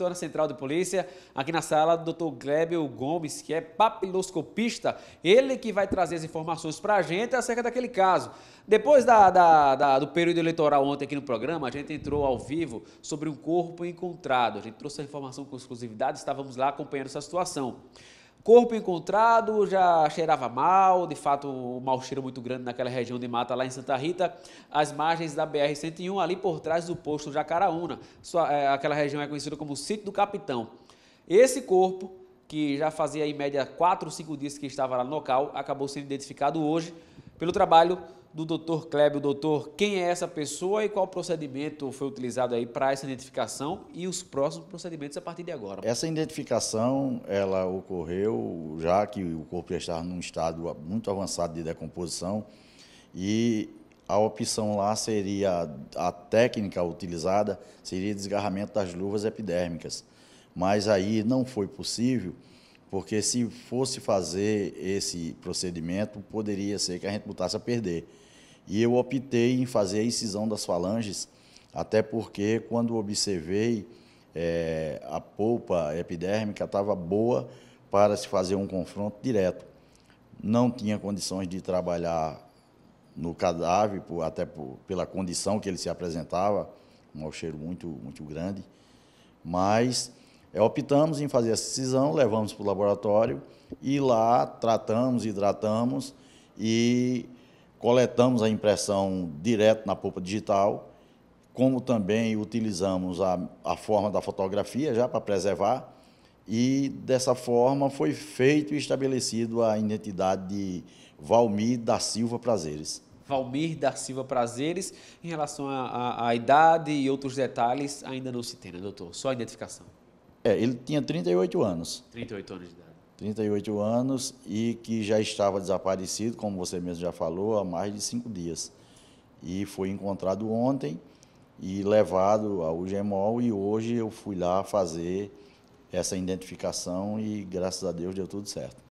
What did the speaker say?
na Central de Polícia, aqui na sala, doutor Glebel Gomes, que é papiloscopista, ele que vai trazer as informações para a gente acerca daquele caso. Depois da, da, da, do período eleitoral ontem aqui no programa, a gente entrou ao vivo sobre um corpo encontrado, a gente trouxe a informação com exclusividade, estávamos lá acompanhando essa situação. Corpo encontrado já cheirava mal, de fato um mau cheiro muito grande naquela região de mata lá em Santa Rita, às margens da BR-101, ali por trás do posto Jacaraúna, sua, é, aquela região é conhecida como Sítio do Capitão. Esse corpo, que já fazia em média 4 ou 5 dias que estava lá no local, acabou sendo identificado hoje, pelo trabalho do Dr. Kleber. Doutor, quem é essa pessoa e qual procedimento foi utilizado aí para essa identificação e os próximos procedimentos a partir de agora? Essa identificação, ela ocorreu já que o corpo já estava num estado muito avançado de decomposição e a opção lá seria, a técnica utilizada seria desgarramento das luvas epidérmicas. Mas aí não foi possível porque se fosse fazer esse procedimento, poderia ser que a gente botasse a perder. E eu optei em fazer a incisão das falanges, até porque quando observei é, a polpa epidérmica estava boa para se fazer um confronto direto. Não tinha condições de trabalhar no cadáver, por, até por, pela condição que ele se apresentava, um cheiro muito, muito grande, mas é, optamos em fazer essa cisão, levamos para o laboratório e lá tratamos, hidratamos e coletamos a impressão direto na polpa digital, como também utilizamos a, a forma da fotografia já para preservar e dessa forma foi feito e estabelecido a identidade de Valmir da Silva Prazeres. Valmir da Silva Prazeres, em relação à idade e outros detalhes, ainda não se tem, né, doutor? Só a identificação. É, ele tinha 38 anos. 38 anos de idade. 38 anos e que já estava desaparecido, como você mesmo já falou, há mais de cinco dias. E foi encontrado ontem e levado ao GEMOL e hoje eu fui lá fazer essa identificação e graças a Deus deu tudo certo.